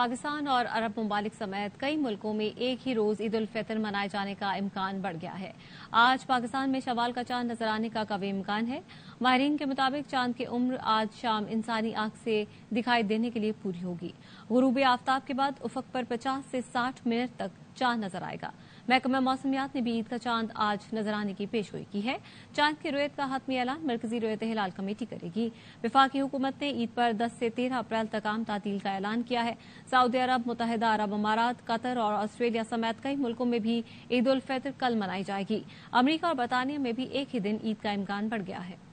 पाकिस्तान और अरब ममालिक समेत कई मुल्कों में एक ही रोज ईद उल फितर मनाए जाने का इम्कान बढ़ गया है आज पाकिस्तान में शवाल का चांद नजर आने का कभी इम्कान है माहरीन के मुताबिक चांद की उम्र आज शाम इंसानी आंख से दिखाई देने के लिए पूरी होगी गुरूब आफ्ताब के बाद उफक पर पचास से साठ मिनट तक चांद नजर आएगा महकमा मौसमियात ने भी ईद का चांद आज नजर आने की पेशगोई की है चांद की रोयत का हतमी ऐलान मरकजी रोयत हिलाल कमेटी करेगी विफाकी हुकूमत ने ईद पर 10 से 13 अप्रैल तक आम तातील का ऐलान किया है सऊदी अरब मुतहदा अरब अमारात कतर और ऑस्ट्रेलिया समेत कई मुल्कों में भी ईद उल फितर कल मनाई जाएगी अमरीका और बरतानिया में भी एक ही दिन ईद का इम्कान बढ़ गया है